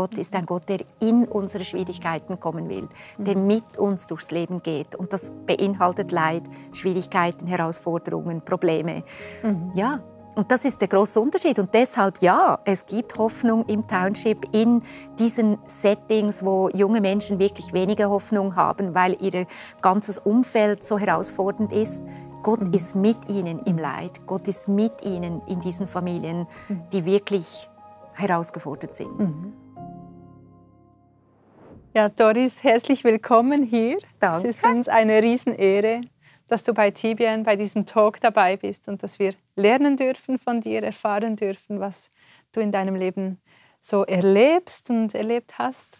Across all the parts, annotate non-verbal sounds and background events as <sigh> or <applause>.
Gott ist ein mhm. Gott, der in unsere Schwierigkeiten kommen will, mhm. der mit uns durchs Leben geht. Und das beinhaltet Leid, Schwierigkeiten, Herausforderungen, Probleme. Mhm. Ja, und das ist der große Unterschied. Und deshalb ja, es gibt Hoffnung im Township, in diesen Settings, wo junge Menschen wirklich weniger Hoffnung haben, weil ihr ganzes Umfeld so herausfordernd ist. Gott mhm. ist mit ihnen im Leid. Gott ist mit ihnen in diesen Familien, mhm. die wirklich herausgefordert sind. Mhm. Ja, Doris, herzlich willkommen hier. Danke. Es ist uns eine Riesenehre, dass du bei Tibian bei diesem Talk dabei bist und dass wir lernen dürfen von dir, erfahren dürfen, was du in deinem Leben so erlebst und erlebt hast.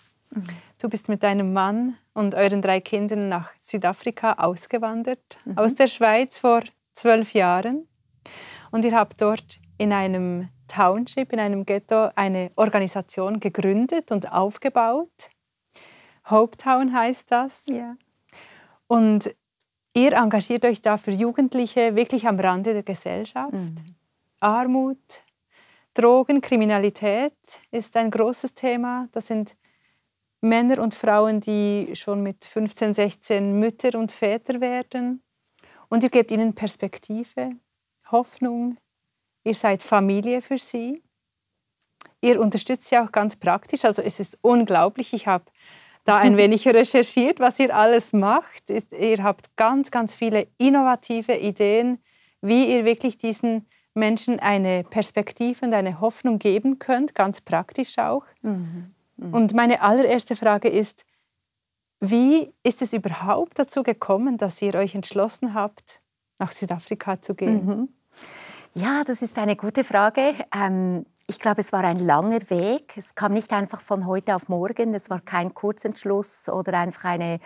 Du bist mit deinem Mann und euren drei Kindern nach Südafrika ausgewandert, mhm. aus der Schweiz vor zwölf Jahren. Und ihr habt dort in einem Township, in einem Ghetto, eine Organisation gegründet und aufgebaut Hopetown heißt das. Ja. Und ihr engagiert euch da für Jugendliche wirklich am Rande der Gesellschaft. Mhm. Armut, Drogen, Kriminalität ist ein großes Thema. Das sind Männer und Frauen, die schon mit 15, 16 Mütter und Väter werden. Und ihr gebt ihnen Perspektive, Hoffnung. Ihr seid Familie für sie. Ihr unterstützt sie auch ganz praktisch. Also es ist unglaublich. Ich habe da ein <laughs> wenig recherchiert, was ihr alles macht. Ihr habt ganz, ganz viele innovative Ideen, wie ihr wirklich diesen Menschen eine Perspektive und eine Hoffnung geben könnt, ganz praktisch auch. Mhm. Mhm. Und meine allererste Frage ist, wie ist es überhaupt dazu gekommen, dass ihr euch entschlossen habt, nach Südafrika zu gehen? Mhm. Ja, das ist eine gute Frage. Ähm, ich glaube, es war ein langer Weg. Es kam nicht einfach von heute auf morgen. Es war kein Kurzentschluss oder einfach eine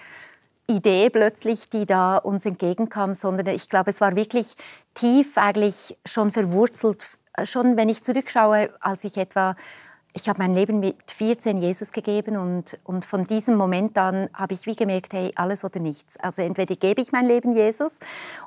Idee plötzlich, die da uns entgegenkam, sondern ich glaube, es war wirklich tief eigentlich schon verwurzelt. Schon wenn ich zurückschaue, als ich etwa ich habe mein Leben mit 14 Jesus gegeben und, und von diesem Moment an habe ich wie gemerkt, hey, alles oder nichts. Also entweder gebe ich mein Leben Jesus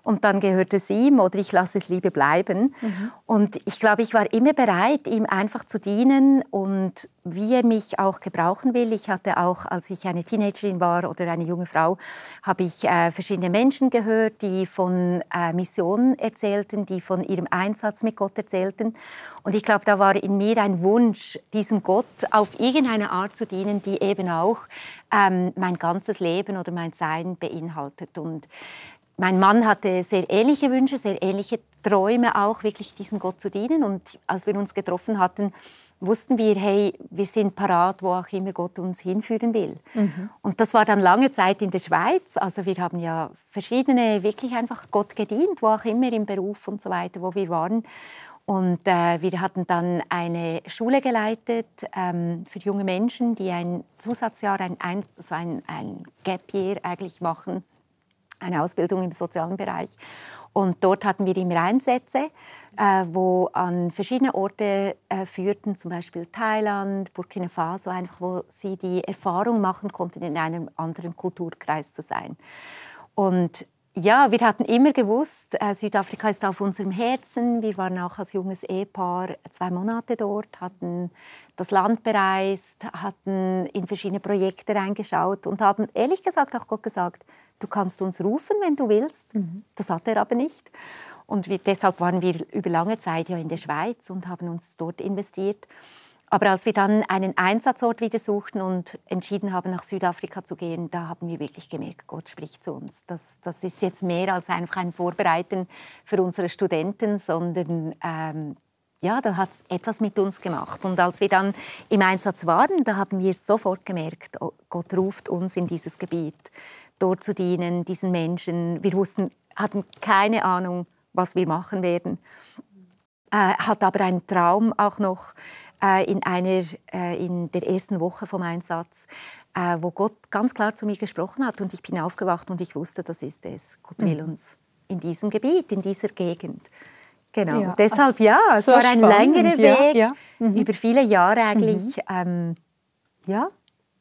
und dann gehört es ihm oder ich lasse es Liebe bleiben. Mhm. Und ich glaube, ich war immer bereit, ihm einfach zu dienen und wie er mich auch gebrauchen will. Ich hatte auch, als ich eine Teenagerin war oder eine junge Frau, habe ich äh, verschiedene Menschen gehört, die von äh, Missionen erzählten, die von ihrem Einsatz mit Gott erzählten. Und ich glaube, da war in mir ein Wunsch, diesem Gott auf irgendeine Art zu dienen, die eben auch ähm, mein ganzes Leben oder mein Sein beinhaltet. Und mein Mann hatte sehr ähnliche Wünsche, sehr ähnliche Träume auch, wirklich diesem Gott zu dienen. Und als wir uns getroffen hatten, wussten wir, hey, wir sind parat, wo auch immer Gott uns hinführen will. Mhm. Und das war dann lange Zeit in der Schweiz. Also wir haben ja verschiedene, wirklich einfach Gott gedient, wo auch immer im Beruf und so weiter, wo wir waren. Und äh, wir hatten dann eine Schule geleitet ähm, für junge Menschen, die ein Zusatzjahr, ein, ein, so ein, ein Gap Year eigentlich machen eine Ausbildung im sozialen Bereich. Und dort hatten wir immer Einsätze, äh, wo an verschiedene Orte äh, führten, zum Beispiel Thailand, Burkina Faso, einfach wo sie die Erfahrung machen konnten, in einem anderen Kulturkreis zu sein. Und ja, wir hatten immer gewusst, äh, Südafrika ist auf unserem Herzen. Wir waren auch als junges Ehepaar zwei Monate dort, hatten das Land bereist, hatten in verschiedene Projekte reingeschaut und haben ehrlich gesagt auch Gott gesagt, du kannst uns rufen, wenn du willst. Mhm. Das hat er aber nicht. Und wir, deshalb waren wir über lange Zeit ja in der Schweiz und haben uns dort investiert. Aber als wir dann einen Einsatzort wieder suchten und entschieden haben, nach Südafrika zu gehen, da haben wir wirklich gemerkt, Gott spricht zu uns. Das, das ist jetzt mehr als einfach ein Vorbereiten für unsere Studenten, sondern ähm, ja, da hat es etwas mit uns gemacht. Und als wir dann im Einsatz waren, da haben wir sofort gemerkt, oh, Gott ruft uns in dieses Gebiet dort zu dienen, diesen Menschen. Wir wussten, hatten keine Ahnung, was wir machen werden. Äh, hat aber einen Traum auch noch äh, in einer äh, in der ersten Woche vom Einsatz, äh, wo Gott ganz klar zu mir gesprochen hat und ich bin aufgewacht und ich wusste, das ist es. Gott will mhm. uns in diesem Gebiet, in dieser Gegend. Genau. Ja, Deshalb ja, es so war ein spannend, längerer ja, Weg ja. Mhm. über viele Jahre mhm. eigentlich. Mhm. Ähm, ja.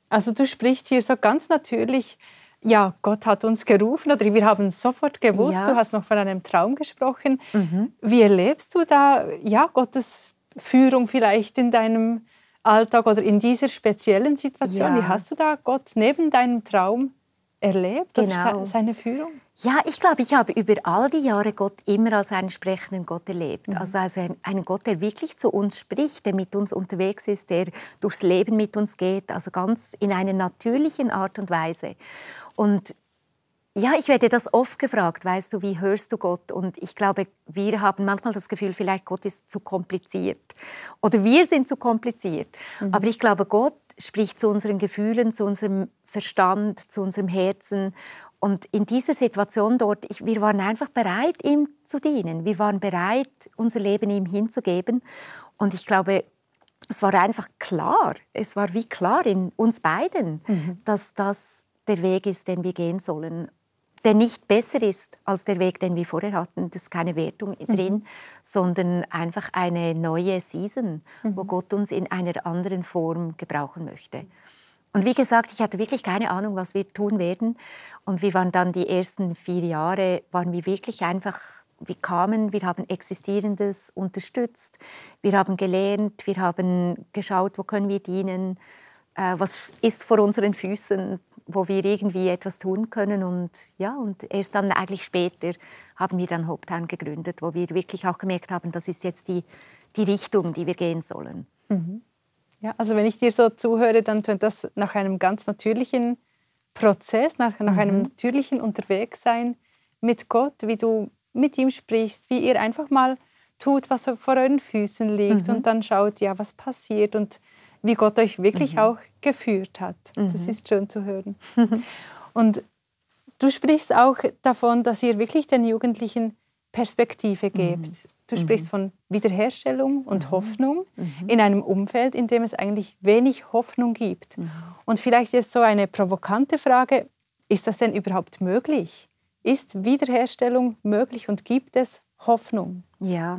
Also du sprichst hier so ganz natürlich ja, Gott hat uns gerufen oder wir haben sofort gewusst, ja. du hast noch von einem Traum gesprochen. Mhm. Wie erlebst du da ja, Gottes Führung vielleicht in deinem Alltag oder in dieser speziellen Situation? Ja. Wie hast du da Gott neben deinem Traum erlebt genau. oder seine Führung? Ja, ich glaube, ich habe über all die Jahre Gott immer als einen sprechenden Gott erlebt. Mhm. Also als einen Gott, der wirklich zu uns spricht, der mit uns unterwegs ist, der durchs Leben mit uns geht, also ganz in einer natürlichen Art und Weise. Und ja, ich werde das oft gefragt, weißt du, wie hörst du Gott? Und ich glaube, wir haben manchmal das Gefühl, vielleicht Gott ist zu kompliziert oder wir sind zu kompliziert. Mhm. Aber ich glaube, Gott spricht zu unseren Gefühlen, zu unserem Verstand, zu unserem Herzen. Und in dieser Situation dort, ich, wir waren einfach bereit, ihm zu dienen. Wir waren bereit, unser Leben ihm hinzugeben. Und ich glaube, es war einfach klar, es war wie klar in uns beiden, mhm. dass das der Weg ist, den wir gehen sollen, der nicht besser ist als der Weg, den wir vorher hatten. Das ist keine Wertung mhm. drin, mhm. sondern einfach eine neue Season, mhm. wo Gott uns in einer anderen Form gebrauchen möchte. Und wie gesagt, ich hatte wirklich keine Ahnung, was wir tun werden. Und wir waren dann die ersten vier Jahre, waren wir wirklich einfach wir kamen, wir haben Existierendes unterstützt, wir haben gelernt, wir haben geschaut, wo können wir dienen, äh, was ist vor unseren Füßen, wo wir irgendwie etwas tun können. Und ja, und erst dann eigentlich später haben wir dann Hoptown gegründet, wo wir wirklich auch gemerkt haben, das ist jetzt die, die Richtung, die wir gehen sollen. Mhm. Ja, also wenn ich dir so zuhöre, dann tönt das nach einem ganz natürlichen Prozess, nach, nach mhm. einem natürlichen Unterwegssein mit Gott, wie du mit ihm sprichst, wie ihr einfach mal tut, was vor euren Füßen liegt mhm. und dann schaut, ja, was passiert und wie Gott euch wirklich mhm. auch geführt hat. Mhm. Das ist schön zu hören. <laughs> Und du sprichst auch davon, dass ihr wirklich den Jugendlichen Perspektive mhm. gebt. Mhm. Du sprichst von Wiederherstellung und mhm. Hoffnung mhm. in einem Umfeld, in dem es eigentlich wenig Hoffnung gibt. Und vielleicht jetzt so eine provokante Frage, ist das denn überhaupt möglich? Ist Wiederherstellung möglich und gibt es Hoffnung? Ja,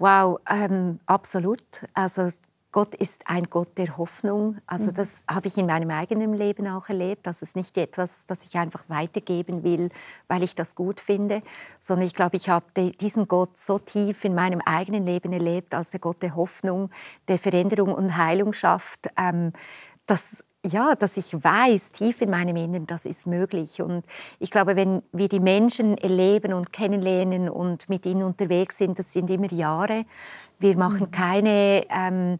wow, ähm, absolut. Also Gott ist ein Gott der Hoffnung. Also mhm. das habe ich in meinem eigenen Leben auch erlebt. Das ist nicht etwas, das ich einfach weitergeben will, weil ich das gut finde, sondern ich glaube, ich habe diesen Gott so tief in meinem eigenen Leben erlebt als der Gott der Hoffnung, der Veränderung und Heilung schafft, ähm, dass ja, dass ich weiß, tief in meinem Inneren, das ist möglich. Und ich glaube, wenn wir die Menschen erleben und kennenlernen und mit ihnen unterwegs sind, das sind immer Jahre. Wir machen mhm. keine ähm,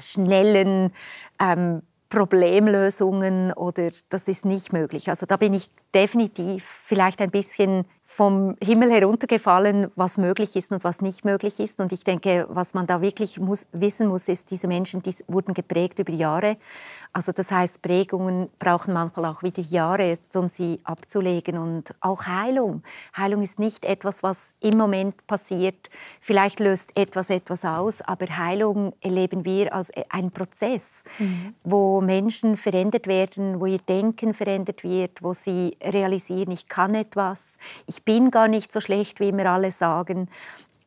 schnellen ähm, Problemlösungen oder das ist nicht möglich. Also da bin ich definitiv vielleicht ein bisschen vom Himmel heruntergefallen, was möglich ist und was nicht möglich ist. Und ich denke, was man da wirklich muss, wissen muss, ist, diese Menschen die wurden geprägt über Jahre. Also das heißt, Prägungen brauchen manchmal auch wieder Jahre, um sie abzulegen. Und auch Heilung. Heilung ist nicht etwas, was im Moment passiert. Vielleicht löst etwas etwas aus, aber Heilung erleben wir als e, einen Prozess, mhm. wo Menschen verändert werden, wo ihr Denken verändert wird, wo sie realisieren, ich kann etwas, ich ich bin gar nicht so schlecht, wie immer alle sagen.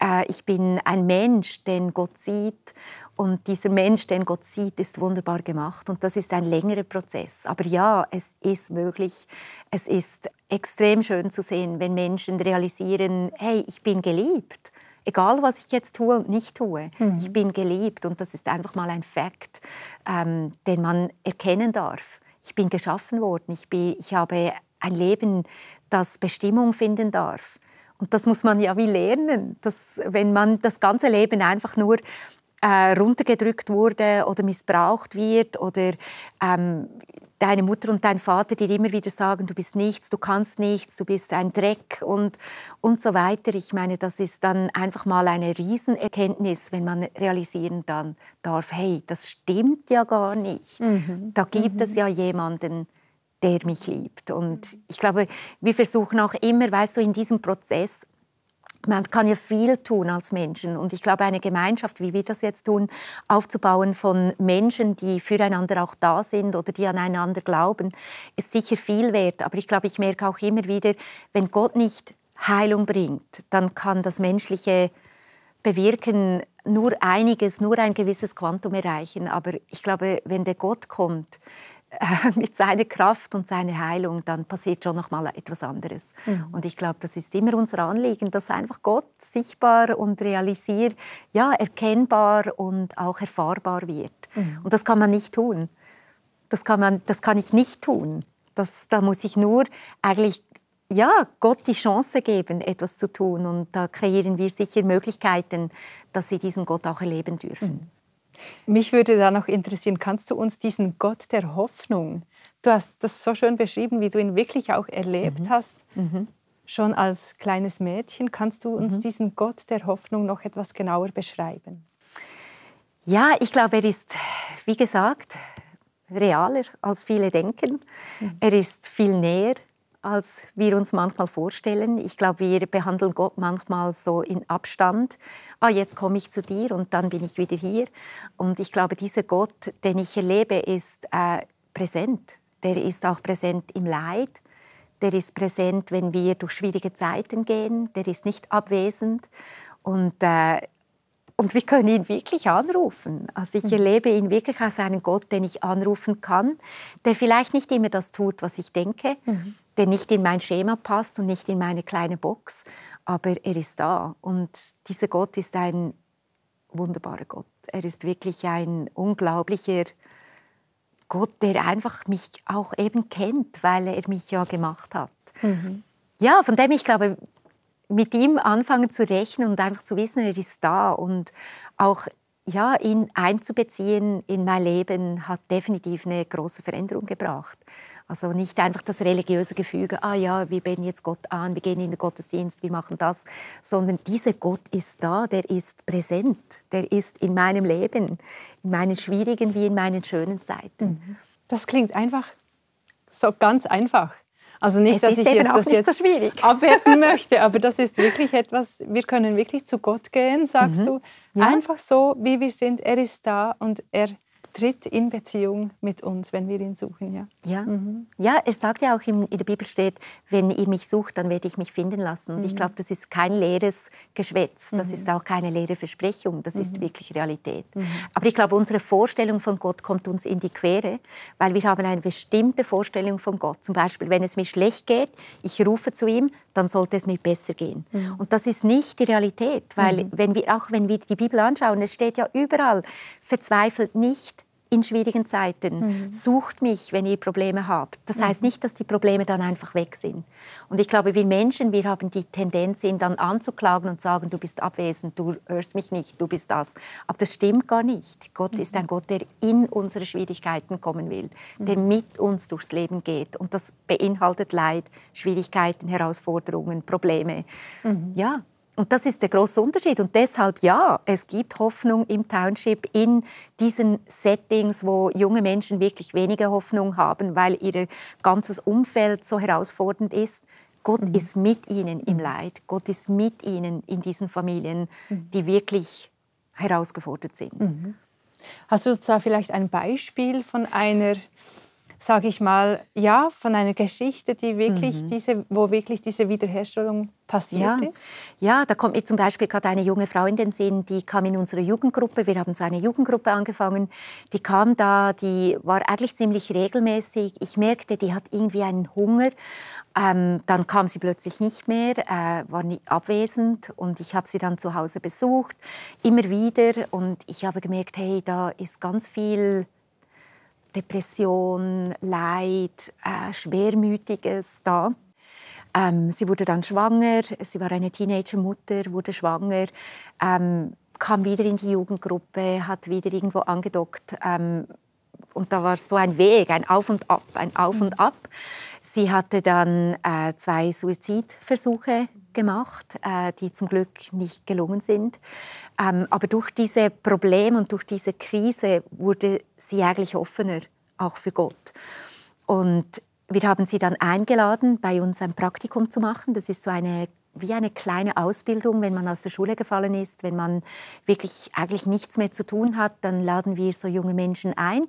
Äh, ich bin ein Mensch, den Gott sieht. Und dieser Mensch, den Gott sieht, ist wunderbar gemacht. Und das ist ein längerer Prozess. Aber ja, es ist möglich. Es ist extrem schön zu sehen, wenn Menschen realisieren, hey, ich bin geliebt egal was ich jetzt tue und nicht tue, mhm. ich bin geliebt und das ist einfach mal ein Fakt, ähm, den man erkennen darf. Ich bin geschaffen worden, ich, bin, ich habe ein Leben, das Bestimmung finden darf. Und das muss man ja wie lernen, dass wenn man das ganze Leben einfach nur äh, runtergedrückt wurde oder missbraucht wird oder ähm, deine Mutter und dein Vater dir immer wieder sagen, du bist nichts, du kannst nichts, du bist ein Dreck und, und so weiter. Ich meine, das ist dann einfach mal eine Riesenerkenntnis, wenn man realisieren dann darf, hey, das stimmt ja gar nicht. Mhm. Da gibt mhm. es ja jemanden, der mich liebt. Und mhm. ich glaube, wir versuchen auch immer, weißt du, in diesem Prozess man kann ja viel tun als Menschen. Und ich glaube, eine Gemeinschaft, wie wir das jetzt tun, aufzubauen von Menschen, die füreinander auch da sind oder die aneinander glauben, ist sicher viel wert. Aber ich glaube, ich merke auch immer wieder, wenn Gott nicht Heilung bringt, dann kann das menschliche Bewirken nur einiges, nur ein gewisses Quantum erreichen. Aber ich glaube, wenn der Gott kommt, <laughs> mit seiner Kraft und seiner Heilung, dann passiert schon noch mal etwas anderes. Mhm. Und ich glaube, das ist immer unser Anliegen, dass einfach Gott sichtbar und realisier, ja, erkennbar und auch erfahrbar wird. Mhm. Und das kann man nicht tun. Das kann man, das kann ich nicht tun. Das, da muss ich nur eigentlich ja, Gott die Chance geben, etwas zu tun. Und da kreieren wir sicher Möglichkeiten, dass sie diesen Gott auch erleben dürfen. Mhm. Mich würde da noch interessieren, kannst du uns diesen Gott der Hoffnung, du hast das so schön beschrieben, wie du ihn wirklich auch erlebt mhm. hast, mhm. schon als kleines Mädchen, kannst du uns mhm. diesen Gott der Hoffnung noch etwas genauer beschreiben? Ja, ich glaube, er ist, wie gesagt, realer als viele denken. Mhm. Er ist viel näher als wir uns manchmal vorstellen. Ich glaube, wir behandeln Gott manchmal so in Abstand. Ah, jetzt komme ich zu dir und dann bin ich wieder hier. Und ich glaube, dieser Gott, den ich erlebe, ist äh, präsent. Der ist auch präsent im Leid. Der ist präsent, wenn wir durch schwierige Zeiten gehen. Der ist nicht abwesend. Und, äh, und wir können ihn wirklich anrufen. Also ich mhm. erlebe ihn wirklich als einen Gott, den ich anrufen kann, der vielleicht nicht immer das tut, was ich denke. Mhm der nicht in mein Schema passt und nicht in meine kleine Box, aber er ist da. Und dieser Gott ist ein wunderbarer Gott. Er ist wirklich ein unglaublicher Gott, der einfach mich auch eben kennt, weil er mich ja gemacht hat. Mhm. Ja, von dem ich glaube, mit ihm anfangen zu rechnen und einfach zu wissen, er ist da und auch ja, ihn einzubeziehen in mein Leben hat definitiv eine große Veränderung gebracht. Also nicht einfach das religiöse Gefüge, ah ja, wir beten jetzt Gott an, wir gehen in den Gottesdienst, wir machen das, sondern dieser Gott ist da, der ist präsent, der ist in meinem Leben, in meinen schwierigen wie in meinen schönen Zeiten. Mhm. Das klingt einfach, so ganz einfach. Also nicht, es dass ich jetzt, das jetzt so <laughs> abwerten möchte, aber das ist wirklich etwas, wir können wirklich zu Gott gehen, sagst mhm. du. Ja. Einfach so, wie wir sind, er ist da und er tritt in Beziehung mit uns, wenn wir ihn suchen. Ja, ja. Mhm. ja es sagt ja auch in, in, der Bibel steht, wenn ihr mich sucht, dann werde ich mich finden lassen. Und mhm. ich glaube, das ist kein leeres Geschwätz, das mhm. ist auch keine leere Versprechung, das ist mhm. wirklich Realität. Mhm. Aber ich glaube, unsere Vorstellung von Gott kommt uns in die Quere, weil wir haben eine bestimmte Vorstellung von Gott. Zum Beispiel, wenn es mir schlecht geht, ich rufe zu ihm, dann sollte es mir besser gehen. Mhm. Und das ist nicht die Realität, weil wenn wir, auch wenn wir die Bibel anschauen, es steht ja überall, verzweifelt nicht, in schwierigen Zeiten. Mhm. Sucht mich, wenn ihr Probleme habt. Das mhm. heißt nicht, dass die Probleme dann einfach weg sind. Und ich glaube, wir Menschen, wir haben die Tendenz, ihn dann anzuklagen und sagen, du bist abwesend, du hörst mich nicht, du bist das. Aber das stimmt gar nicht. Gott mhm. ist ein Gott, der in unsere Schwierigkeiten kommen will, der mhm. mit uns durchs Leben geht. Und das beinhaltet Leid, Schwierigkeiten, Herausforderungen, Probleme. Mhm. Ja, und das ist der große Unterschied. Und deshalb ja, es gibt Hoffnung im Township, in diesen Settings, wo junge Menschen wirklich weniger Hoffnung haben, weil ihr ganzes Umfeld so herausfordernd ist. Gott mhm. ist mit ihnen im mhm. Leid. Gott ist mit ihnen in diesen Familien, mhm. die wirklich herausgefordert sind. Mhm. Hast du da vielleicht ein Beispiel von einer sage ich mal, ja, von einer Geschichte, die wirklich mhm. diese, wo wirklich diese Wiederherstellung passiert ja. ist? Ja, da kommt mir zum Beispiel gerade eine junge Frau in den Sinn, die kam in unsere Jugendgruppe, wir haben so eine Jugendgruppe angefangen, die kam da, die war eigentlich ziemlich regelmäßig. Ich merkte, die hat irgendwie einen Hunger. Ähm, dann kam sie plötzlich nicht mehr, äh, war nie abwesend und ich habe sie dann zu Hause besucht, immer wieder und ich habe gemerkt, hey, da ist ganz viel Depression, Leid, äh, Schwermütiges da. Ähm, sie wurde dann schwanger, sie war eine Teenagermutter, wurde schwanger, ähm, kam wieder in die Jugendgruppe, hat wieder irgendwo angedockt. Ähm, und da war so ein Weg, ein Auf und Ab, ein Auf und mhm. Ab. Sie hatte dann äh, zwei Suizidversuche gemacht, äh, die zum Glück nicht gelungen sind. Ähm, aber durch diese Probleme und durch diese Krise wurde sie eigentlich offener, auch für Gott. Und wir haben sie dann eingeladen, bei uns ein Praktikum zu machen. Das ist so eine wie eine kleine Ausbildung, wenn man aus der Schule gefallen ist, wenn man wirklich eigentlich nichts mehr zu tun hat, dann laden wir so junge Menschen ein,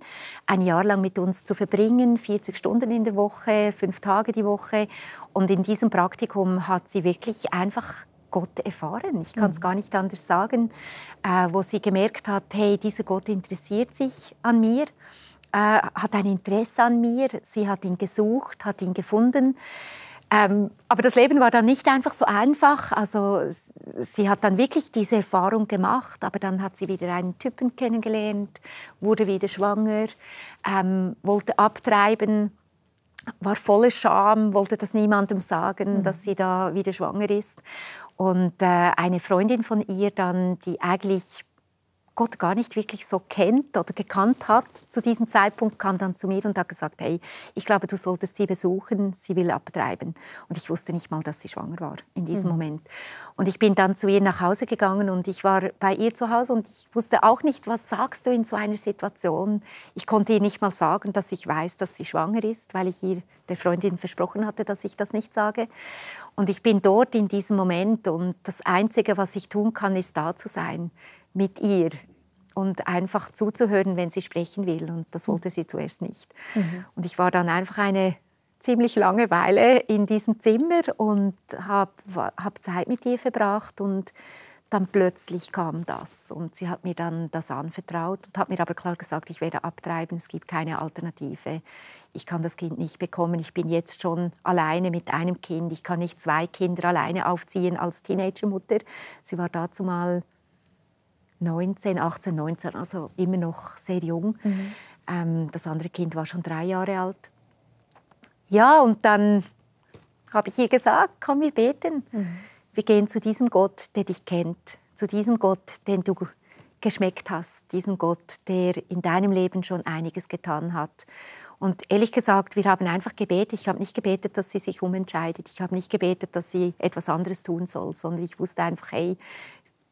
ein Jahr lang mit uns zu verbringen, 40 Stunden in der Woche, fünf Tage die Woche. Und in diesem Praktikum hat sie wirklich einfach Gott erfahren. Ich kann es mhm. gar nicht anders sagen, äh, wo sie gemerkt hat, hey, dieser Gott interessiert sich an mir äh, hat ein Interesse an mir. Sie hat ihn gesucht, hat ihn gefunden. Ähm, aber das Leben war dann nicht einfach so einfach. Also sie hat dann wirklich diese Erfahrung gemacht, aber dann hat sie wieder einen Typen kennengelernt, wurde wieder schwanger, ähm, wollte abtreiben, war voller Scham, wollte das niemandem sagen, mhm. dass sie da wieder schwanger ist. Und äh, eine Freundin von ihr dann, die eigentlich Gott gar nicht wirklich so kennt oder gekannt hat zu diesem Zeitpunkt, kam dann zu mir und hat gesagt, hey, ich glaube, du solltest sie besuchen, sie will abtreiben. Und ich wusste nicht mal, dass sie schwanger war in diesem mhm. Moment. Und ich bin dann zu ihr nach Hause gegangen und ich war bei ihr zu Hause und ich wusste auch nicht, was sagst du in so einer Situation. Ich konnte ihr nicht mal sagen, dass ich weiß, dass sie schwanger ist, weil ich ihr der Freundin versprochen hatte, dass ich das nicht sage. Und ich bin dort in diesem Moment und das Einzige, was ich tun kann, ist da zu sein mit ihr und einfach zuzuhören, wenn sie sprechen will. Und das wollte sie zuerst nicht. Mhm. Und ich war dann einfach eine ziemlich Langeweile in diesem Zimmer und habe hab Zeit mit ihr verbracht und dann plötzlich kam das und sie hat mir dann das anvertraut und hat mir aber klar gesagt, ich werde abtreiben, es gibt keine Alternative. Ich kann das Kind nicht bekommen, ich bin jetzt schon alleine mit einem Kind, ich kann nicht zwei Kinder alleine aufziehen als Teenagermutter. Sie war dazu mal 19, 18, 19, also immer noch sehr jung. Mhm. Ähm, das andere Kind war schon drei Jahre alt. Ja, und dann habe ich ihr gesagt, komm, wir beten. Mhm. Wir gehen zu diesem Gott, der dich kennt, zu diesem Gott, den du geschmeckt hast, diesen Gott, der in deinem Leben schon einiges getan hat. Und ehrlich gesagt, wir haben einfach gebetet. Ich habe nicht gebetet, dass sie sich umentscheidet. Ich habe nicht gebetet, dass sie etwas anderes tun soll, sondern ich wusste einfach, hey,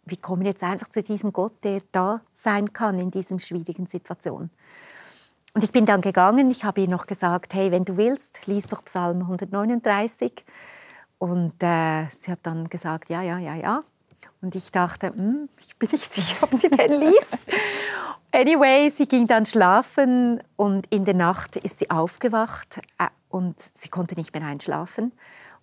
wir kommen jetzt einfach zu diesem Gott, der da sein kann in diesem schwierigen Situation. Und ich bin dann gegangen, ich habe ihr noch gesagt, hey, wenn du willst, lies doch Psalm 139. Und äh, sie hat dann gesagt, ja, ja, ja, ja. Und ich dachte, hm, ich bin nicht <laughs> sicher, ob sie den liest. <laughs> anyway, sie ging dann schlafen und in der Nacht ist sie aufgewacht äh, und sie konnte nicht mehr einschlafen.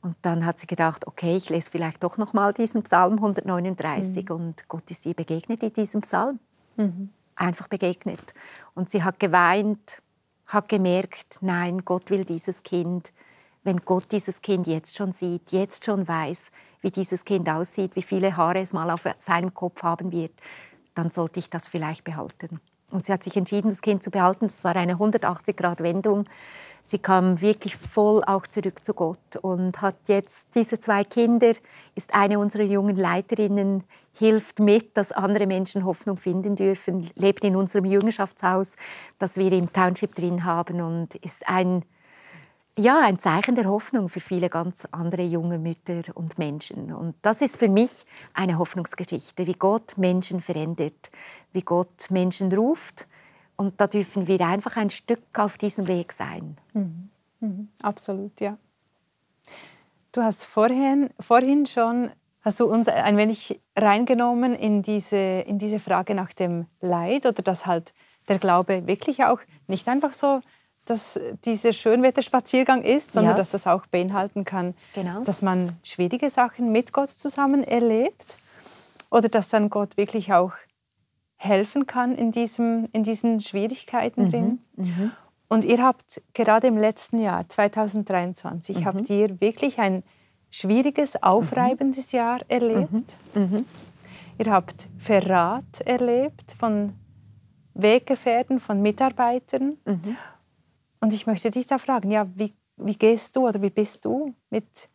Und dann hat sie gedacht, okay, ich lese vielleicht doch noch mal diesen Psalm 139 mhm. und Gott ist ihr begegnet in diesem Psalm. Mhm einfach begegnet. Und sie hat geweint, hat gemerkt, nein, Gott will dieses Kind. Wenn Gott dieses Kind jetzt schon sieht, jetzt schon weiß, wie dieses Kind aussieht, wie viele Haare es mal auf seinem Kopf haben wird, dann sollte ich das vielleicht behalten. Und sie hat sich entschieden, das Kind zu behalten. Es war eine 180-Grad-Wendung. Sie kam wirklich voll auch zurück zu Gott und hat jetzt diese zwei Kinder, ist eine unserer jungen Leiterinnen, hilft mit, dass andere Menschen Hoffnung finden dürfen, lebt in unserem Jüngerschaftshaus, das wir im Township drin haben und ist ein ja, ein Zeichen der Hoffnung für viele ganz andere junge Mütter und Menschen. Und das ist für mich eine Hoffnungsgeschichte, wie Gott Menschen verändert, wie Gott Menschen ruft. Und da dürfen wir einfach ein Stück auf diesem Weg sein. Mhm. Mhm. Absolut, ja. Du hast vorhin, vorhin schon hast du uns ein wenig reingenommen in diese, in diese Frage nach dem Leid oder dass halt der Glaube wirklich auch nicht einfach so dass dieser Schönwetterspaziergang ist, sondern ja. dass das auch beinhalten kann, genau. dass man schwierige Sachen mit Gott zusammen erlebt oder dass dann Gott wirklich auch helfen kann in, diesem, in diesen Schwierigkeiten mhm. drin. Mhm. Und ihr habt gerade im letzten Jahr, 2023, mhm. habt ihr wirklich ein schwieriges, mhm. aufreibendes Jahr erlebt. Mhm. Mhm. Ihr habt Verrat erlebt von Weggefährten, von Mitarbeitern. Mhm. Und ich möchte dich da fragen, ja, wie, wie gehst du oder wie bist du mit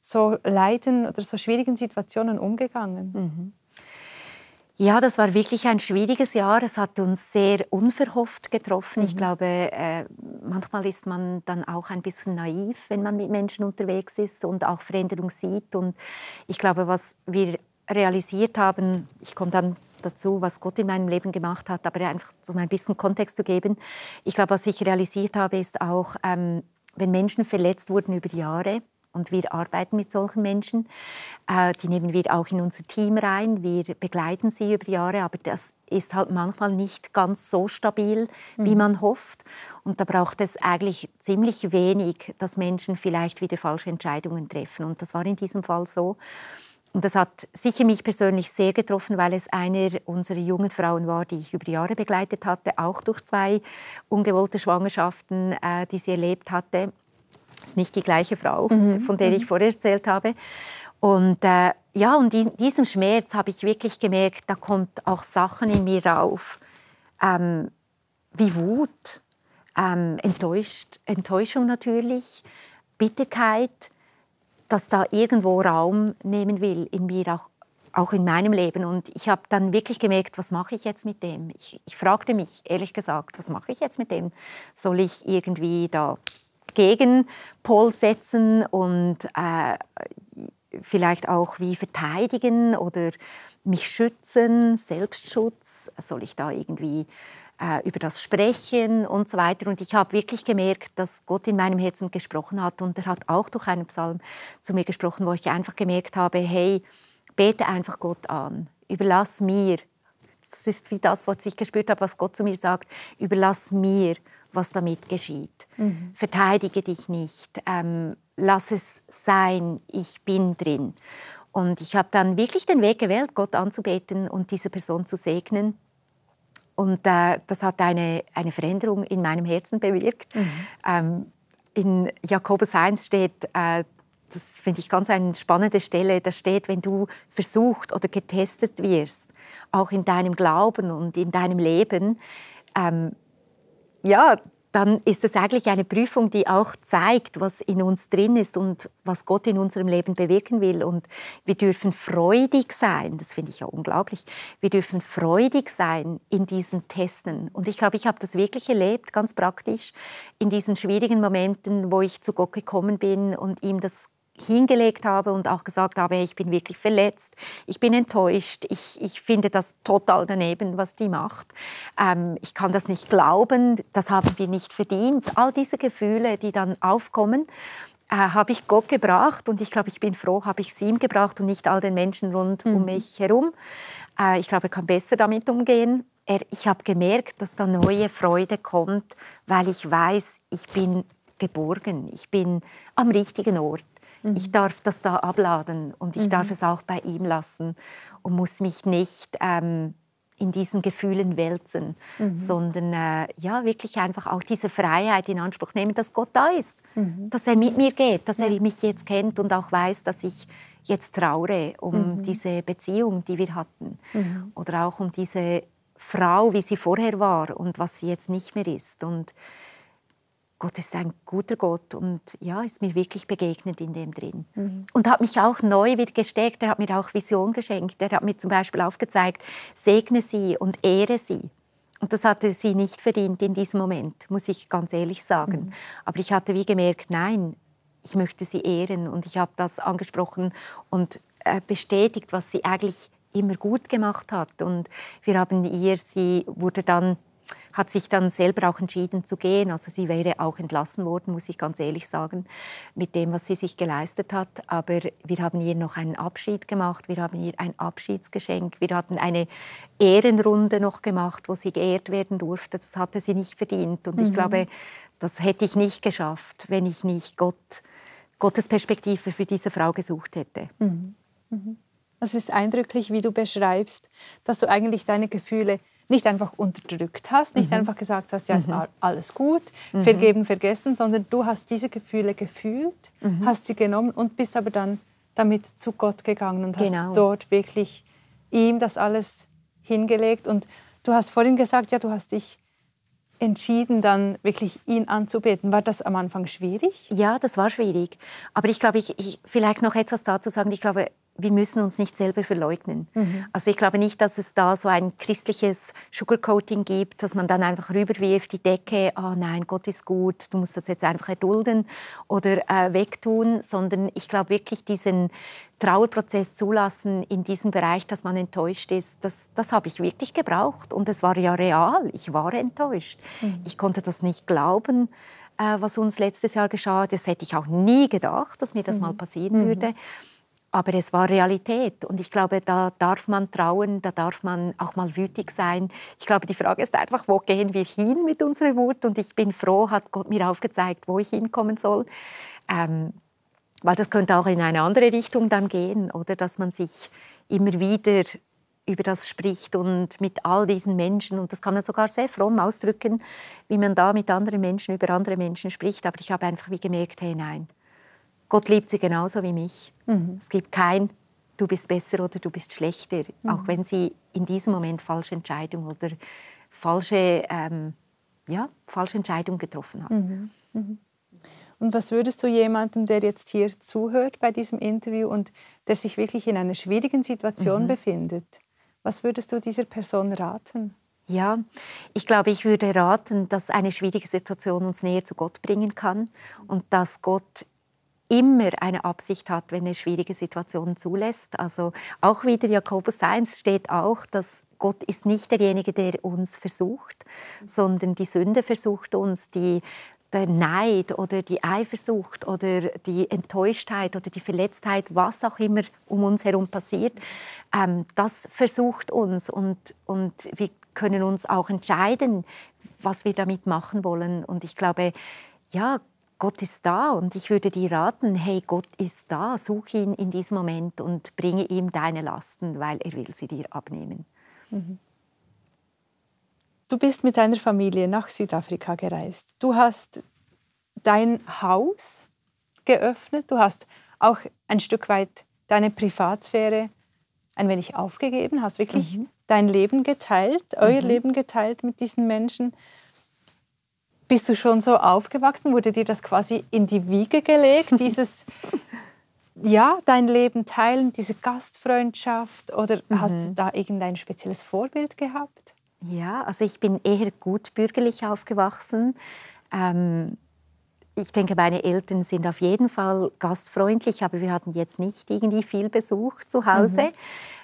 so Leiden oder so schwierigen Situationen umgegangen? Mhm. Ja, das war wirklich ein schwieriges Jahr. Es hat uns sehr unverhofft getroffen. Mhm. Ich glaube, äh, manchmal ist man dann auch ein bisschen naiv, wenn man mit Menschen unterwegs ist und auch Veränderung sieht. Und ich glaube, was wir realisiert haben, ich komme dann dazu, was Gott in meinem Leben gemacht hat, aber einfach um ein bisschen Kontext zu geben. Ich glaube, was ich realisiert habe, ist auch, ähm, wenn Menschen verletzt wurden über die Jahre, und wir arbeiten mit solchen Menschen. Äh, die nehmen wir auch in unser Team rein. Wir begleiten sie über die Jahre, aber das ist halt manchmal nicht ganz so stabil, wie mhm. man hofft. Und da braucht es eigentlich ziemlich wenig, dass Menschen vielleicht wieder falsche Entscheidungen treffen. Und das war in diesem Fall so. Und das hat sicher mich persönlich sehr getroffen, weil es eine unserer jungen Frauen war, die ich über die Jahre begleitet hatte, auch durch zwei ungewollte Schwangerschaften, äh, die sie erlebt hatte. Das ist nicht die gleiche Frau, mhm. von der ich mhm. vorher erzählt habe. Und äh, ja, und in diesem Schmerz habe ich wirklich gemerkt, da kommt auch Sachen in mir rauf, ähm, wie Wut, ähm, Enttäuscht, Enttäuschung natürlich, Bitterkeit das da irgendwo Raum nehmen will, in mir auch, auch in meinem Leben. Und ich habe dann wirklich gemerkt, was mache ich jetzt mit dem? Ich, ich fragte mich, ehrlich gesagt, was mache ich jetzt mit dem? Soll ich irgendwie da Gegenpol setzen und äh, vielleicht auch wie verteidigen oder mich schützen, Selbstschutz? Soll ich da irgendwie äh, über das Sprechen und so weiter. Und ich habe wirklich gemerkt, dass Gott in meinem Herzen gesprochen hat. Und er hat auch durch einen Psalm zu mir gesprochen, wo ich einfach gemerkt habe, hey, bete einfach Gott an, überlass mir. Das ist wie das, was ich gespürt habe, was Gott zu mir sagt, überlass mir, was damit geschieht. Mhm. Verteidige dich nicht, ähm, lass es sein, ich bin drin. Und ich habe dann wirklich den Weg gewählt, Gott anzubeten und diese Person zu segnen. Und äh, das hat eine, eine Veränderung in meinem Herzen bewirkt. Mhm. Ähm, in Jakobus 1 steht, äh, das finde ich ganz eine spannende Stelle, da steht, wenn du versucht oder getestet wirst, auch in deinem Glauben und in deinem Leben, ähm, ja, dann ist es eigentlich eine Prüfung, die auch zeigt, was in uns drin ist und was Gott in unserem Leben bewirken will. Und wir dürfen freudig sein, das finde ich ja unglaublich, wir dürfen freudig sein in diesen Testen. Und ich glaube, ich habe das wirklich erlebt, ganz praktisch, in diesen schwierigen Momenten, wo ich zu Gott gekommen bin und ihm das hingelegt habe und auch gesagt habe, ich bin wirklich verletzt, ich bin enttäuscht, ich, ich finde das total daneben, was die macht. Ähm, ich kann das nicht glauben, das haben wir nicht verdient. All diese Gefühle, die dann aufkommen, äh, habe ich Gott gebracht und ich glaube, ich bin froh, habe ich es ihm gebracht und nicht all den Menschen rund mhm. um mich herum. Äh, ich glaube, er kann besser damit umgehen. Er, ich habe gemerkt, dass da neue Freude kommt, weil ich weiß, ich bin geborgen, ich bin am richtigen Ort Mhm. Ich darf das da abladen und ich mhm. darf es auch bei ihm lassen und muss mich nicht ähm, in diesen Gefühlen wälzen, mhm. sondern äh, ja wirklich einfach auch diese Freiheit in Anspruch nehmen, dass Gott da ist, mhm. dass er mit mir geht, dass ja. er mich jetzt kennt und auch weiß, dass ich jetzt traure um mhm. diese Beziehung, die wir hatten mhm. oder auch um diese Frau, wie sie vorher war und was sie jetzt nicht mehr ist und Gott ist ein guter Gott und ja, ist mir wirklich begegnet in dem drin. Mhm. Und hat mich auch neu wieder gestärkt, er hat mir auch Vision geschenkt, er hat mir zum Beispiel aufgezeigt, segne sie und ehre sie. Und das hatte sie nicht verdient in diesem Moment, muss ich ganz ehrlich sagen. Mhm. Aber ich hatte wie gemerkt, nein, ich möchte sie ehren und ich habe das angesprochen und äh, bestätigt, was sie eigentlich immer gut gemacht hat. Und wir haben ihr, sie wurde dann hat sich dann selber auch entschieden zu gehen. Also sie wäre auch entlassen worden, muss ich ganz ehrlich sagen, mit dem, was sie sich geleistet hat. Aber wir haben ihr noch einen Abschied gemacht, wir haben ihr ein Abschiedsgeschenk, wir hatten eine Ehrenrunde noch gemacht, wo sie geehrt werden durfte. Das hatte sie nicht verdient. Und mhm. ich glaube, das hätte ich nicht geschafft, wenn ich nicht Gott, Gottes Perspektive für diese Frau gesucht hätte. Mhm. Mhm. Es ist eindrücklich, wie du beschreibst, dass du eigentlich deine Gefühle nicht einfach unterdrückt hast, nicht mhm. einfach gesagt hast, ja, ist mhm. alles gut, mhm. vergeben, vergessen, sondern du hast diese Gefühle gefühlt, mhm. hast sie genommen und bist aber dann damit zu Gott gegangen und genau. hast dort wirklich ihm das alles hingelegt. Und du hast vorhin gesagt, ja, du hast dich entschieden, dann wirklich ihn anzubeten. War das am Anfang schwierig? Ja, das war schwierig. Aber ich glaube, ich, ich vielleicht noch etwas dazu sagen. Ich glaube, wir müssen uns nicht selber verleugnen. Mhm. Also ich glaube nicht, dass es da so ein christliches Sugarcoating gibt, dass man dann einfach rüberwirft die Decke, ah oh nein, Gott ist gut, du musst das jetzt einfach erdulden oder äh, wegtun, sondern ich glaube wirklich diesen Trauerprozess zulassen in diesem Bereich, dass man enttäuscht ist, das, das habe ich wirklich gebraucht und es war ja real, ich war enttäuscht. Mhm. Ich konnte das nicht glauben äh, was uns letztes Jahr geschah. Das hätte ich auch nie gedacht, dass mir das mhm. mal passieren mhm. würde aber es war Realität. Und ich glaube, da darf man trauen, da darf man auch mal wütig sein. Ich glaube, die Frage ist einfach, wo gehen wir hin mit unserer Wut? Und ich bin froh, hat Gott mir aufgezeigt, wo ich hinkommen soll. Ähm, weil das könnte auch in eine andere Richtung dann gehen, oder dass man sich immer wieder über das spricht und mit all diesen Menschen, und das kann man sogar sehr fromm ausdrücken, wie man da mit anderen Menschen über andere Menschen spricht. Aber ich habe einfach wie gemerkt, hey nein, Gott liebt sie genauso wie mich. Mhm. Es gibt kein du bist besser oder du bist schlechter, mhm. auch wenn sie in diesem Moment falsche Entscheidung oder falsche, ähm, ja, falsche Entscheidung getroffen hat. Mhm. mhm. Und was würdest du jemandem, der jetzt hier zuhört bei diesem Interview und der sich wirklich in einer schwierigen Situation mhm. befindet, was würdest du dieser Person raten? Ja, ich glaube, ich würde raten, dass eine schwierige Situation uns näher zu Gott bringen kann und dass Gott immer eine Absicht hat, wenn er schwierige Situationen zulässt. Also auch wieder Jakobus 1 steht auch, dass Gott ist nicht derjenige, der uns versucht, sondern die Sünde versucht uns, die der Neid oder die Eifersucht oder die Enttäuschtheit oder die Verletztheit, was auch immer um uns herum passiert, ähm, das versucht uns und, und wir können uns auch entscheiden, was wir damit machen wollen. Und ich glaube, ja, Gott ist da und ich würde dir raten, hey, Gott ist da, such ihn in diesem Moment und bringe ihm deine Lasten, weil er will sie dir abnehmen. Mhm. Du bist mit deiner Familie nach Südafrika gereist. Du hast dein Haus geöffnet, du hast auch ein Stück weit deine Privatsphäre ein wenig aufgegeben, hast wirklich mhm. dein Leben geteilt, euer mhm. Leben geteilt mit diesen Menschen bist du schon so aufgewachsen? Wurde dir das quasi in die Wiege gelegt, <laughs> dieses ja, dein Leben teilen, diese Gastfreundschaft? Oder mhm. hast du da irgendein spezielles Vorbild gehabt? Ja, also ich bin eher gut bürgerlich aufgewachsen. Ähm, ich denke, meine Eltern sind auf jeden Fall gastfreundlich, aber wir hatten jetzt nicht irgendwie viel Besuch zu Hause.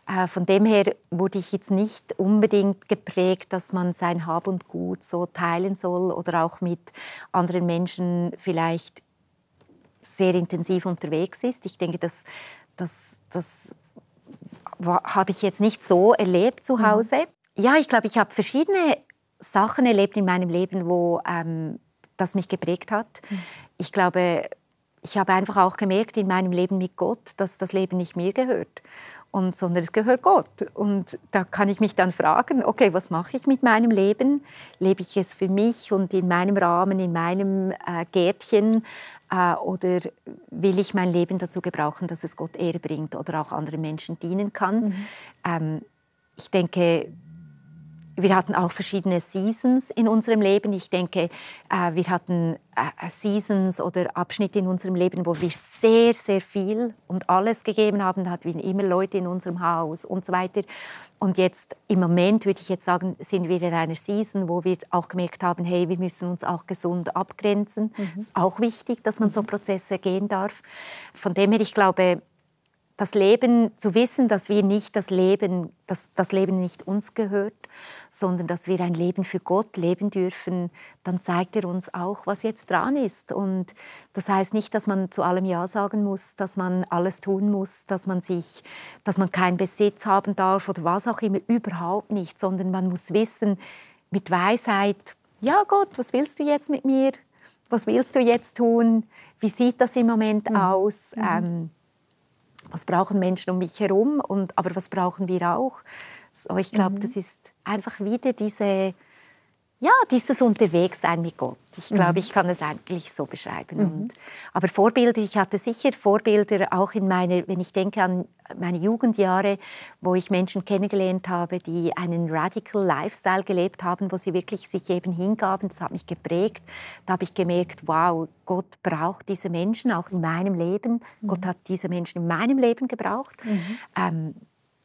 Mhm. Äh, von dem her wurde ich jetzt nicht unbedingt geprägt, dass man sein Hab und Gut so teilen soll oder auch mit anderen Menschen vielleicht sehr intensiv unterwegs ist. Ich denke, das, das, das habe ich jetzt nicht so erlebt zu mhm. Hause. Mhm. Ja, ich glaube, ich habe verschiedene Sachen erlebt in meinem Leben, wo ähm, das mich geprägt hat. Hm. Ich glaube, ich habe einfach auch gemerkt in meinem Leben mit Gott, dass das Leben nicht mir gehört, und, sondern es gehört Gott. Und da kann ich mich dann fragen, okay, was mache ich mit meinem Leben? Lebe ich es für mich und in meinem Rahmen, in meinem äh, Gärtchen? Äh, oder will ich mein Leben dazu gebrauchen, dass es Gott Ehre bringt oder auch anderen Menschen dienen kann? Mhm. Ähm, ich denke, wir hatten auch verschiedene Seasons in unserem Leben. Ich denke, äh, wir hatten äh, Seasons oder Abschnitte in unserem Leben, wo wir sehr, sehr viel und alles gegeben haben. Da hatten wir immer Leute in unserem Haus und so weiter. Und jetzt im Moment würde ich jetzt sagen, sind wir in einer Season, wo wir auch gemerkt haben, hey, wir müssen uns auch gesund abgrenzen. Es mhm. ist auch wichtig, dass man so mhm. Prozesse gehen darf. Von dem her, ich glaube, das Leben, zu wissen, dass wir nicht das Leben, dass das Leben nicht uns gehört, sondern dass wir ein Leben für Gott leben dürfen, dann zeigt er uns auch, was jetzt dran ist. Und das heißt nicht, dass man zu allem Ja sagen muss, dass man alles tun muss, dass man sich, dass man keinen Besitz haben darf oder was auch immer, überhaupt nicht, sondern man muss wissen, mit Weisheit, ja Gott, was willst du jetzt mit mir? Was willst du jetzt tun? Wie sieht das im Moment mhm. aus? Mhm. Ähm, was brauchen Menschen um mich herum, und, aber was brauchen wir auch. So, ich glaube, mhm. das ist einfach wieder diese ja, dieses Unterwegssein mit Gott. Ich glaube, mhm. ich kann es eigentlich so beschreiben. Mhm. Und, aber Vorbilder, ich hatte sicher Vorbilder auch in meiner, wenn ich denke an meine Jugendjahre, wo ich Menschen kennengelernt habe, die einen radical Lifestyle gelebt haben, wo sie wirklich sich eben hingaben. Das hat mich geprägt. Da habe ich gemerkt, wow, Gott braucht diese Menschen auch in meinem Leben. Mhm. Gott hat diese Menschen in meinem Leben gebraucht. Mhm. Ähm,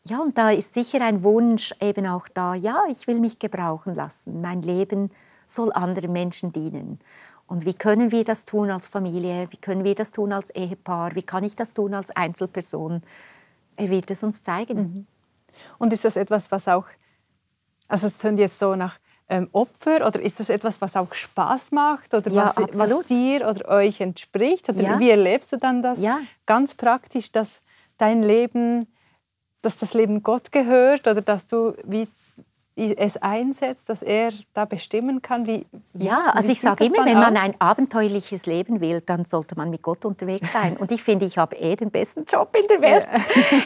ja, und da ist sicher ein Wunsch eben auch da, ja, ich will mich gebrauchen lassen, mein Leben soll anderen Menschen dienen. Und wie können wir das tun als Familie, wie können wir das tun als Ehepaar, wie kann ich das tun als Einzelperson? Er wird es uns zeigen. Mhm. Und ist das etwas, was auch, also es tönt jetzt so nach ähm, Opfer, oder ist das etwas, was auch Spaß macht oder ja, was, was, dir oder euch entspricht? Oder ja. wie erlebst du dann das ja. ganz praktisch, dass dein Leben dass das Leben Gott gehört oder dass du wie es einsetzt, dass er da bestimmen kann, wie ja, also wie ich sage immer, wenn aus? man ein abenteuerliches Leben will, dann sollte man mit Gott unterwegs sein. Und ich finde, ich habe eh den besten Job in der Welt.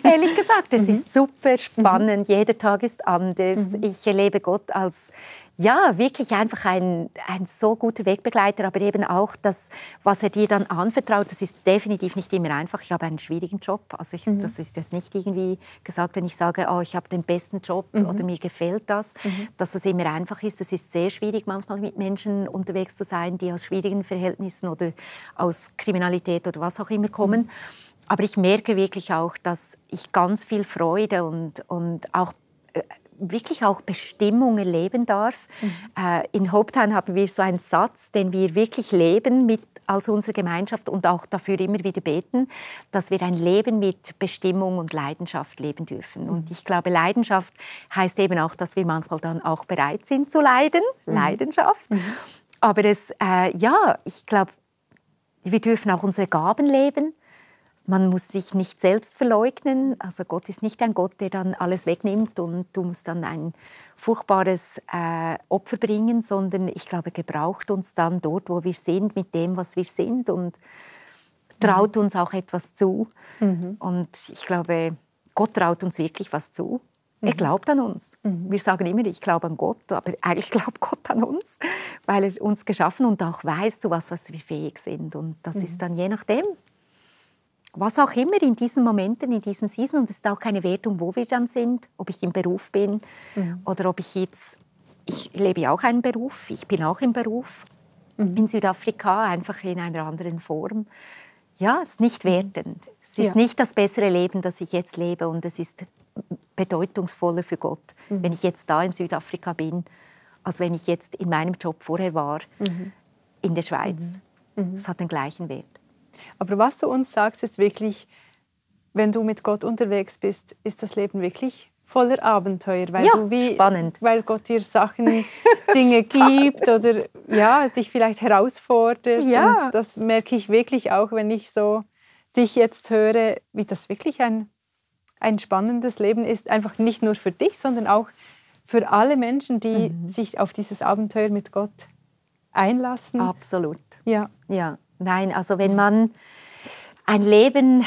Ja. <laughs> Ehrlich gesagt, es mhm. ist super mhm. spannend. Mhm. Jeder Tag ist anders. Mhm. Ich erlebe Gott als ja, wirklich einfach ein, ein so guter Wegbegleiter, aber eben auch das, was er dir dann anvertraut, das ist definitiv nicht immer einfach. Ich habe einen schwierigen Job. Also ich, mhm. das ist jetzt nicht irgendwie gesagt, wenn ich sage, oh, ich habe den besten Job mhm. oder mir gefällt das, mhm. dass das immer einfach ist. Es ist sehr schwierig, manchmal mit Menschen unterwegs zu sein, die aus schwierigen Verhältnissen oder aus Kriminalität oder was auch immer mhm. kommen. Aber ich merke wirklich auch, dass ich ganz viel Freude und, und auch äh, wirklich auch Bestimmungen leben darf. Mhm. Äh, in Hauptheim haben wir so einen Satz, den wir wirklich leben mit als unsere Gemeinschaft und auch dafür immer wieder beten, dass wir ein Leben mit Bestimmung und Leidenschaft leben dürfen. Mhm. Und ich glaube, Leidenschaft heißt eben auch, dass wir manchmal dann auch bereit sind zu leiden. Mhm. Leidenschaft. Mhm. Aber es, äh, ja, ich glaube, wir dürfen auch unsere Gaben leben man muss sich nicht selbst verleugnen. Also Gott ist nicht ein Gott, der dann alles wegnimmt und du musst dann ein furchtbares äh, Opfer bringen, sondern ich glaube, gebraucht uns dann dort, wo wir sind, mit dem, was wir sind und traut mhm. uns auch etwas zu. Mhm. Und ich glaube, Gott traut uns wirklich was zu. Mhm. Er glaubt an uns. Mhm. Wir sagen immer, ich glaube an Gott, aber eigentlich <laughs> glaubt Gott an uns, weil er uns geschaffen und auch weiß, zu was, was wir fähig sind. Und das ist mhm. dann je nachdem, was auch immer in diesen Momenten, in diesen Season, und es ist auch keine Wertung, wo wir dann sind, ob ich im Beruf bin mhm. oder ob ich jetzt, ich lebe auch einen Beruf, ich bin auch im Beruf mhm. in Südafrika, einfach in einer anderen Form. Ja, es ist nicht mhm. wertend. Es ist ja. nicht das bessere Leben, das ich jetzt lebe und es ist bedeutungsvoller für Gott, mhm. wenn ich jetzt da in Südafrika bin, als wenn ich jetzt in meinem Job vorher war, mhm. in der Schweiz. Mhm. Es hat den gleichen Wert. Aber was du uns sagst, ist wirklich, wenn du mit Gott unterwegs bist, ist das Leben wirklich voller Abenteuer, weil ja, du wie spannend. weil Gott dir Sachen, <laughs> Dinge gibt oder ja, dich vielleicht herausfordert ja. und das merke ich wirklich auch, wenn ich so dich jetzt höre, wie das wirklich ein ein spannendes Leben ist, einfach nicht nur für dich, sondern auch für alle Menschen, die mhm. sich auf dieses Abenteuer mit Gott einlassen. Absolut. Ja. Ja. Nein, also wenn man ein Leben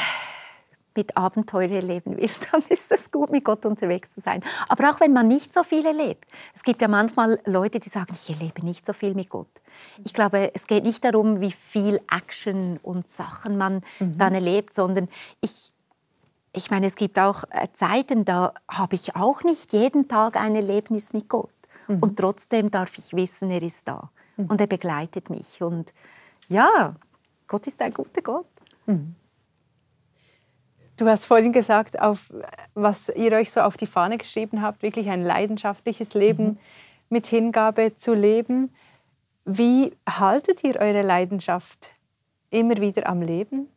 mit Abenteuer erleben will, <laughs> dann ist es gut, mit Gott unterwegs zu sein. Aber auch wenn man nicht so viel erlebt. Es gibt ja manchmal Leute, die sagen, ich erlebe nicht so viel mit Gott. Ich glaube, es geht nicht darum, wie viel Action und Sachen man mhm. dann erlebt, sondern ich, ich meine, es gibt auch äh, Zeiten, da habe ich auch nicht jeden Tag ein Erlebnis mit Gott. Mhm. Und trotzdem darf ich wissen, er ist da mhm. und er begleitet mich. Und ja, Gott ist ein guter Gott. Mhm. Du hast vorhin gesagt, auf, was ihr euch so auf die Fahne geschrieben habt, wirklich ein leidenschaftliches Leben mhm. mit Hingabe zu leben. Wie haltet ihr eure Leidenschaft immer wieder am Leben?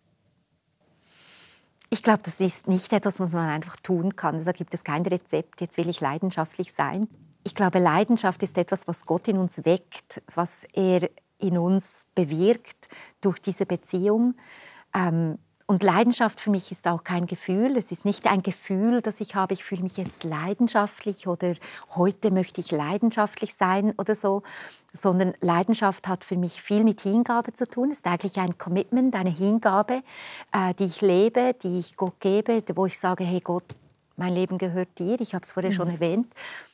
Ich glaube, das ist nicht etwas, was man einfach tun kann. Da gibt es kein Rezept, jetzt will ich leidenschaftlich sein. Ich glaube, Leidenschaft ist etwas, was Gott in uns weckt, was er in uns bewirkt durch diese Beziehung. Ähm, und Leidenschaft für mich ist auch kein Gefühl. Es ist nicht ein Gefühl, das ich habe, ich fühle mich jetzt leidenschaftlich oder heute möchte ich leidenschaftlich sein oder so, sondern Leidenschaft hat für mich viel mit Hingabe zu tun. Es ist eigentlich ein Commitment, eine Hingabe, äh, die ich lebe, die ich Gott gebe, wo ich sage, hey Gott, mein Leben gehört dir, ich habe es vorher mhm. schon erwähnt.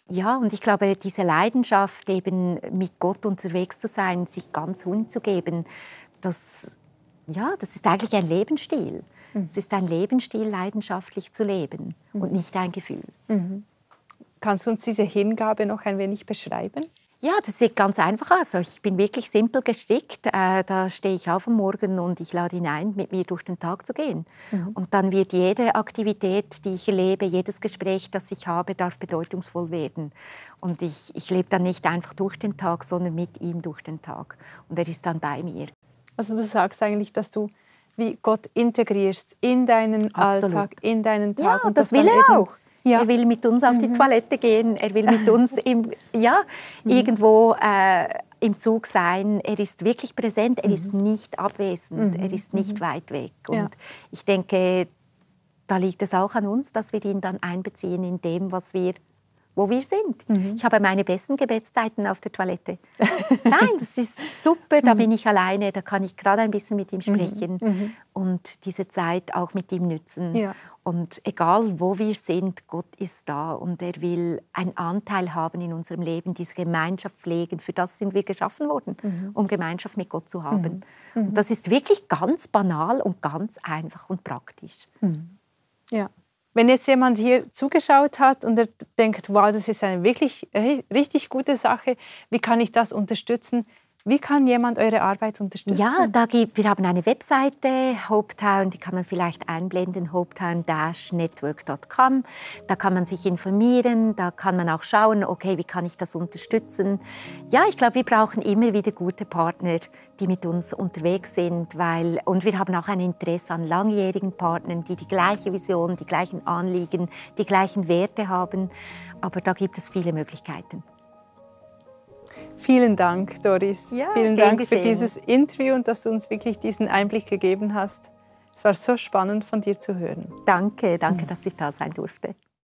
Ja, und ich glaube, diese Leidenschaft, eben mit Gott unterwegs zu sein, sich ganz hinzugeben, das, ja, das ist eigentlich ein Lebensstil. Mhm. Es ist ein Lebensstil, leidenschaftlich zu leben mhm. und nicht ein Gefühl. Mhm. Kannst du uns diese Hingabe noch ein wenig beschreiben? Ja, das sieht ganz einfach aus. Also, ich bin wirklich simpel gestrickt. Äh, da stehe ich auf am Morgen und ich lade ihn ein, mit mir durch den Tag zu gehen. Mhm. Und dann wird jede Aktivität, die ich lebe, jedes Gespräch, das ich habe, darf bedeutungsvoll werden. Und ich, ich lebe dann nicht einfach durch den Tag, sondern mit ihm durch den Tag. Und er ist dann bei mir. Also du sagst eigentlich, dass du wie Gott integrierst in deinen Absolut. Alltag, in deinen Tag. Ja, und das will er auch. Ja. Er will mit uns auf mhm. die Toilette gehen. Er will mit uns <laughs> im, ja, mhm. irgendwo äh, im Zug sein. Er ist wirklich präsent. Er mhm. ist nicht abwesend. Mhm. Er ist nicht mhm. weit weg. Und ja. ich denke, da liegt es auch an uns, dass wir ihn dann einbeziehen in dem, was wir wo wir sind. Mhm. Ich habe meine besten Gebetszeiten auf der Toilette. <laughs> Nein, das ist super, da mhm. bin ich alleine, da kann ich gerade ein bisschen mit ihm mhm. sprechen mhm. und diese Zeit auch mit ihm nützen. Ja. Und egal, wo wir sind, Gott ist da und er will einen Anteil haben in unserem Leben, diese Gemeinschaft pflegen. Für das sind wir geschaffen worden, mhm. um Gemeinschaft mit Gott zu haben. Mhm. Und das ist wirklich ganz banal und ganz einfach und praktisch. Ja wenn jetzt jemand hier zugeschaut hat und er denkt, wow, das ist eine wirklich richtig gute Sache, wie kann ich das unterstützen? Wie kann jemand eure Arbeit unterstützen? Ja, da gibt, wir haben eine Webseite, Hopetown, die kann man vielleicht einblenden, hopetown-network.com. Da kann man sich informieren, da kann man auch schauen, okay, wie kann ich das unterstützen. Ja, ich glaube, wir brauchen immer wieder gute Partner, die mit uns unterwegs sind, weil, und wir haben auch ein Interesse an langjährigen Partnern, die die gleiche Vision, die gleichen Anliegen, die gleichen Werte haben. Aber da gibt es viele Möglichkeiten. Vielen Dank, Doris. Ja, Vielen Dank geschehen. für dieses Interview und dass du uns wirklich diesen Einblick gegeben hast. Es war so spannend von dir zu hören. Danke, danke, dass ich da sein durfte.